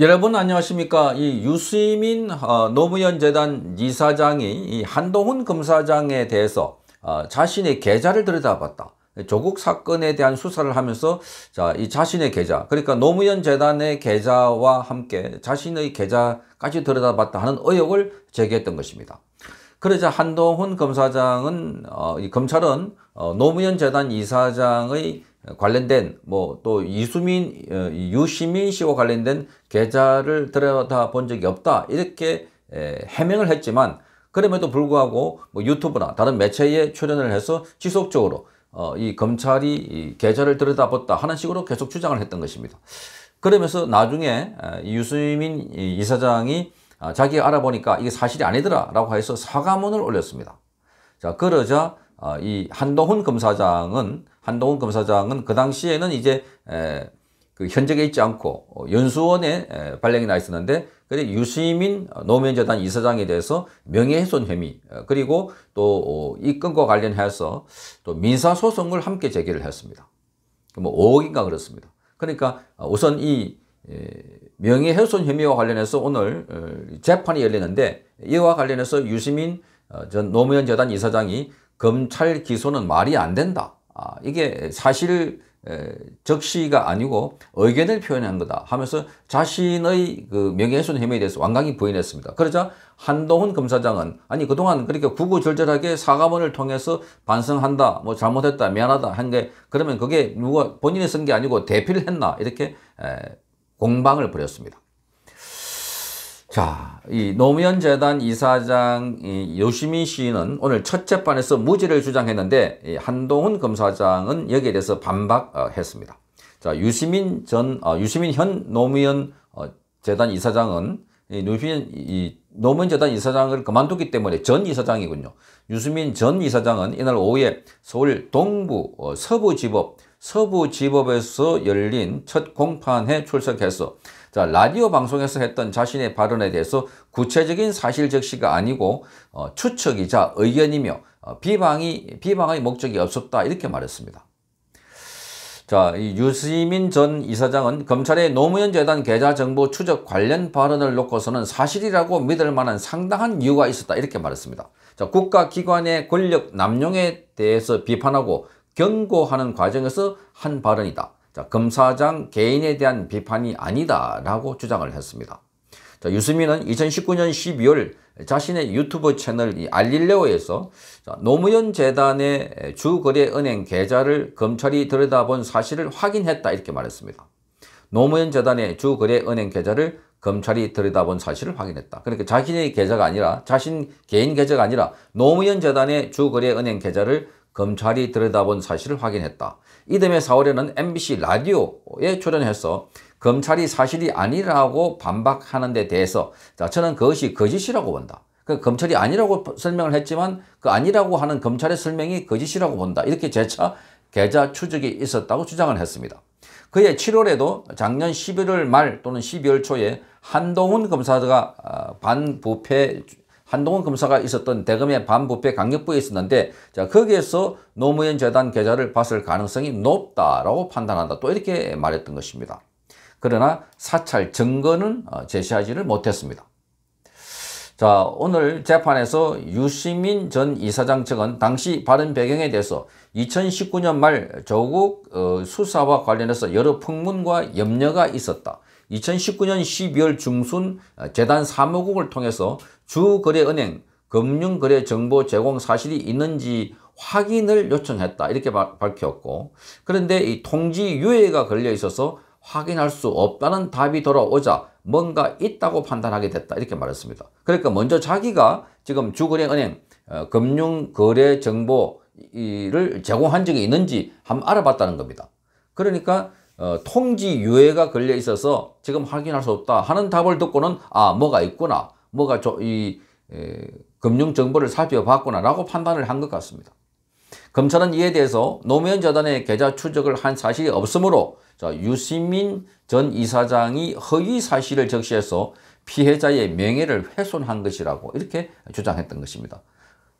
여러분 안녕하십니까 이 유수민 어, 노무현 재단 이사장이 한동훈 검사장에 대해서 어, 자신의 계좌를 들여다봤다 조국 사건에 대한 수사를 하면서 자, 이 자신의 계좌 그러니까 노무현 재단의 계좌와 함께 자신의 계좌까지 들여다봤다 하는 의혹을 제기했던 것입니다 그러자 한동훈 검사장은 어, 이 검찰은 어, 노무현 재단 이사장의 관련된 뭐또 이수민 어, 유시민 씨와 관련된 계좌를 들여다 본 적이 없다 이렇게 해명을 했지만 그럼에도 불구하고 뭐 유튜브나 다른 매체에 출연을 해서 지속적으로 어, 이 검찰이 이 계좌를 들여다봤다 하는 식으로 계속 주장을 했던 것입니다. 그러면서 나중에 유수민 이사장이 아, 자기가 알아보니까 이게 사실이 아니더라 라고 해서 사과문을 올렸습니다. 자 그러자 어, 이 한동훈 검사장은 한동훈 검사장은 그 당시에는 이제 그 현직에 있지 않고 어, 연수원에 발령이 나 있었는데 그래 유시민 노무현 재단 이사장에 대해서 명예훼손 혐의 어, 그리고 또이 건과 관련해서 또 민사 소송을 함께 제기를 했습니다. 뭐 5억인가 그렇습니다. 그러니까 우선 이 명예훼손 혐의와 관련해서 오늘 재판이 열리는데 이와 관련해서 유시민 전 노무현 재단 이사장이 검찰 기소는 말이 안 된다. 아, 이게 사실 에, 적시가 아니고 의견을 표현한 거다 하면서 자신의 그 명예훼손 혐의에 대해서 완강히 부인했습니다. 그러자 한동훈 검사장은 아니 그동안 그렇게 구구절절하게 사과문을 통해서 반성한다 뭐 잘못했다 미안하다 한게 그러면 그게 누가 본인이 쓴 게 아니고 대필을 했나 이렇게 에, 공방을 벌였습니다. 자, 이 노무현 재단 이사장 이 요시민 씨는 오늘 첫째 판에서 무죄를 주장했는데 이 한동훈 검사장은 여기에 대해서 반박했습니다. 자, 유시민 전 어, 유시민 현 노무현 어, 재단 이사장은 이 노무현 이 노무현 재단 이사장을 그만뒀기 때문에 전 이사장이군요. 유시민전 이사장은 이날 오후에 서울 동부 어, 서부지법 서부지법에서 열린 첫 공판에 출석해서 자, 라디오 방송에서 했던 자신의 발언에 대해서 구체적인 사실 적시가 아니고 어, 추측이자 의견이며 어, 비방이 비방의 목적이 없었다 이렇게 말했습니다. 자, 이 유시민 전 이사장은 검찰의 노무현 재단 계좌 정보 추적 관련 발언을 놓고서는 사실이라고 믿을 만한 상당한 이유가 있었다 이렇게 말했습니다. 자, 국가기관의 권력 남용에 대해서 비판하고 경고하는 과정에서 한 발언이다. 자, 검사장 개인에 대한 비판이 아니다라고 주장을 했습니다. 자, 유수민은 2019년 12월 자신의 유튜브 채널 이 알릴레오에서 자, 노무현 재단의 주거래 은행 계좌를 검찰이 들여다본 사실을 확인했다 이렇게 말했습니다. 노무현 재단의 주거래 은행 계좌를 검찰이 들여다본 사실을 확인했다. 그러니까 자신의 계좌가 아니라 자신 개인 계좌가 아니라 노무현 재단의 주거래 은행 계좌를 검찰이 들여다본 사실을 확인했다. 이듬해 4월에는 MBC 라디오에 출연해서 검찰이 사실이 아니라고 반박하는 데 대해서 자 저는 그것이 거짓이라고 본다. 그 검찰이 아니라고 설명을 했지만 그 아니라고 하는 검찰의 설명이 거짓이라고 본다. 이렇게 재차 계좌 추적이 있었다고 주장을 했습니다. 그해 7월에도 작년 11월 말 또는 12월 초에 한동훈 검사가 아, 반부패 한동훈 검사가 있었던 대검의 반부패 강력부에 있었는데 자 거기에서 노무현 재단 계좌를 봤을 가능성이 높다라고 판단한다. 또 이렇게 말했던 것입니다. 그러나 사찰 증거는 어, 제시하지를 못했습니다. 자 오늘 재판에서 유시민 전 이사장 측은 당시 발언 배경에 대해서 2019년 말 조국 어, 수사와 관련해서 여러 풍문과 염려가 있었다. 2019년 12월 중순 어, 재단 사무국을 통해서 주거래은행 금융거래정보 제공 사실이 있는지 확인을 요청했다 이렇게 밝혔고 그런데 이 통지 유예가 걸려 있어서 확인할 수 없다는 답이 돌아오자 뭔가 있다고 판단하게 됐다 이렇게 말했습니다. 그러니까 먼저 자기가 지금 주거래은행 어, 금융거래정보를 제공한 적이 있는지 한번 알아봤다는 겁니다. 그러니까 어, 통지 유예가 걸려 있어서 지금 확인할 수 없다 하는 답을 듣고는 아 뭐가 있구나 뭐가 조, 이 에, 금융 정보를 살펴봤구나라고 판단을 한 것 같습니다. 검찰은 이에 대해서 노무현 재단의 계좌 추적을 한 사실이 없으므로 자, 유시민 전 이사장이 허위 사실을 적시해서 피해자의 명예를 훼손한 것이라고 이렇게 주장했던 것입니다.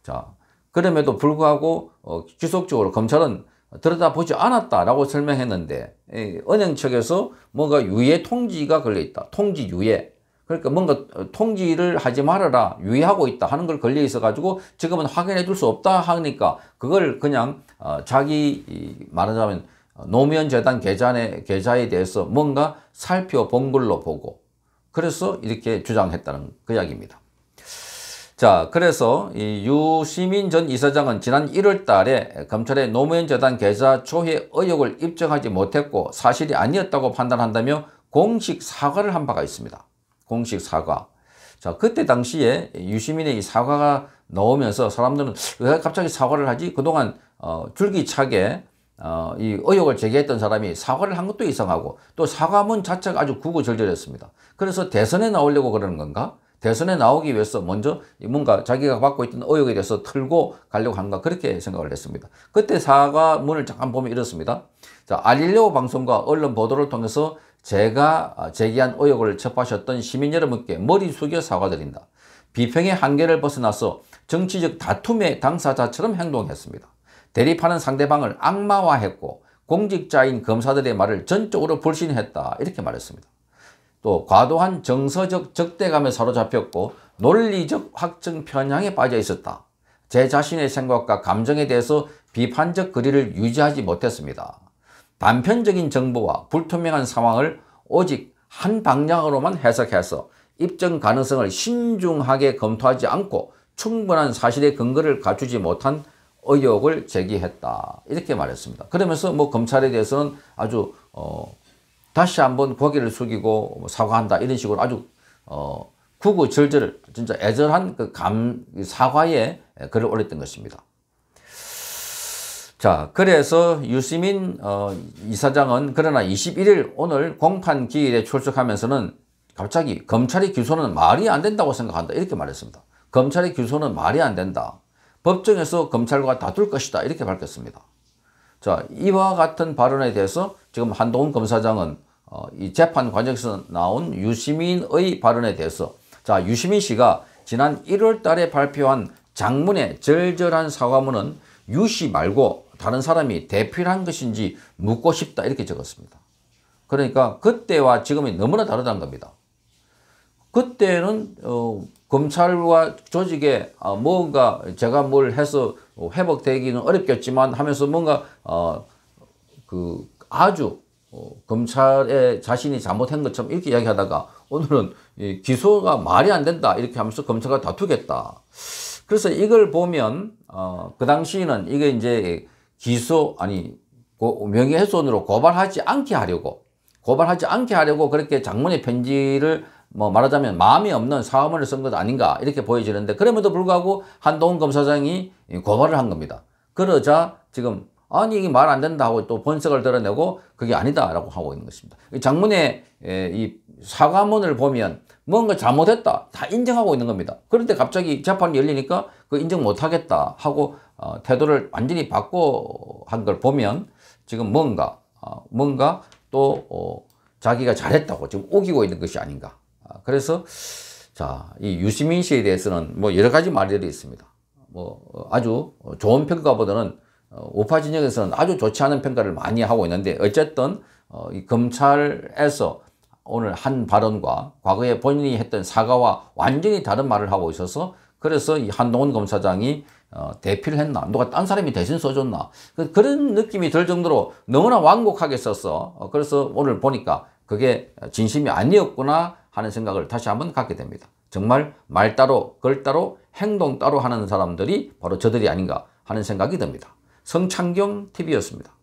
자, 그럼에도 불구하고 어, 지속적으로 검찰은 들여다보지 않았다라고 설명했는데 에, 은행 측에서 뭔가 유예 통지가 걸려있다. 통지 유예. 그러니까 뭔가 통지를 하지 말아라 유의하고 있다 하는 걸 걸려 있어 가지고 지금은 확인해 줄 수 없다 하니까 그걸 그냥 어, 자기 말하자면 노무현 재단 계좌에 계좌에 대해서 뭔가 살펴본 걸로 보고 그래서 이렇게 주장했다는 그 이야기입니다. 자, 그래서 이 유시민 전 이사장은 지난 1월 달에 검찰의 노무현 재단 계좌 초회 의혹을 입증하지 못했고 사실이 아니었다고 판단한다며 공식 사과를 한 바가 있습니다. 공식 사과. 자, 그때 당시에 유시민의 이 사과가 나오면서 사람들은 왜 갑자기 사과를 하지? 그동안 어, 줄기차게 어, 이 의혹을 제기했던 사람이 사과를 한 것도 이상하고 또 사과문 자체가 아주 구구절절했습니다. 그래서 대선에 나오려고 그러는 건가? 대선에 나오기 위해서 먼저 뭔가 자기가 받고 있던 의혹에 대해서 털고 가려고 한가 그렇게 생각을 했습니다. 그때 사과문을 잠깐 보면 이렇습니다. 자, 알릴레오 방송과 언론 보도를 통해서 제가 아, 제기한 의혹을 접하셨던 시민 여러분께 머리 숙여 사과드린다. 비평의 한계를 벗어나서 정치적 다툼의 당사자처럼 행동했습니다. 대립하는 상대방을 악마화했고 공직자인 검사들의 말을 전적으로 불신했다 이렇게 말했습니다. 또 과도한 정서적 적대감에 사로잡혔고 논리적 확증 편향에 빠져 있었다. 제 자신의 생각과 감정에 대해서 비판적 거리를 유지하지 못했습니다. 단편적인 정보와 불투명한 상황을 오직 한 방향으로만 해석해서 입증 가능성을 신중하게 검토하지 않고 충분한 사실의 근거를 갖추지 못한 의혹을 제기했다. 이렇게 말했습니다. 그러면서 뭐 검찰에 대해서는 아주 어 다시 한번 고개를 숙이고 뭐 사과한다 이런 식으로 아주 어 구구절절 진짜 애절한 그감 그 사과에 글을 올렸던 것입니다. 자, 그래서 유시민 어, 이사장은 그러나 21일 오늘 공판 기일에 출석하면서는 갑자기 검찰의 기소는 말이 안 된다고 생각한다 이렇게 말했습니다. 검찰의 기소는 말이 안 된다. 법정에서 검찰과 다툴 것이다 이렇게 밝혔습니다. 자, 이와 같은 발언에 대해서 지금 한동훈 검사장은 어, 이 재판 과정에서 나온 유시민의 발언에 대해서 자 유시민 씨가 지난 1월 달에 발표한 장문의 절절한 사과문은 유시 말고 다른 사람이 대필한 것인지 묻고 싶다 이렇게 적었습니다. 그러니까 그때와 지금이 너무나 다르다는 겁니다. 그때는 어, 검찰과 조직에 어, 뭔가 제가 뭘 해서 회복되기는 어렵겠지만 하면서 뭔가 어, 그 아주 어, 검찰에 자신이 잘못한 것처럼 이렇게 이야기하다가 오늘은 기소가 말이 안 된다 이렇게 하면서 검찰과 다투겠다. 그래서 이걸 보면 어, 그 당시에는 이게 이제 기소 아니 명예훼손으로 고발하지 않게 하려고 고발하지 않게 하려고 그렇게 장문의 편지를 뭐 말하자면 마음이 없는 사업문을쓴 것 아닌가 이렇게 보여지는데 그럼에도 불구하고 한동훈 검사장이 고발을 한 겁니다. 그러자 지금 아니 이게 말 안 된다 하고 또번석을 드러내고 그게 아니다 라고 하고 있는 것입니다. 장문의 예, 이 사과문을 보면 뭔가 잘못했다. 다 인정하고 있는 겁니다. 그런데 갑자기 재판이 열리니까 그 인정 못하겠다 하고 어, 태도를 완전히 바꿔 한 걸 보면 지금 뭔가 어, 뭔가 또 어, 자기가 잘했다고 지금 우기고 있는 것이 아닌가. 아, 그래서 자, 이 유시민 씨에 대해서는 뭐 여러 가지 말들이 있습니다. 뭐 어, 아주 좋은 평가보다는 어, 우파 진영에서는 아주 좋지 않은 평가를 많이 하고 있는데 어쨌든 어, 이 검찰에서 오늘 한 발언과 과거에 본인이 했던 사과와 완전히 다른 말을 하고 있어서 그래서 이 한동훈 검사장이 어, 대필을 했나 누가 딴 사람이 대신 써줬나 그, 런 느낌이 들 정도로 너무나 완곡하게 썼어 어, 그래서 오늘 보니까 그게 진심이 아니었구나 하는 생각을 다시 한번 갖게 됩니다 정말 말 따로 글 따로 행동 따로 하는 사람들이 바로 저들이 아닌가 하는 생각이 듭니다 성창경 TV였습니다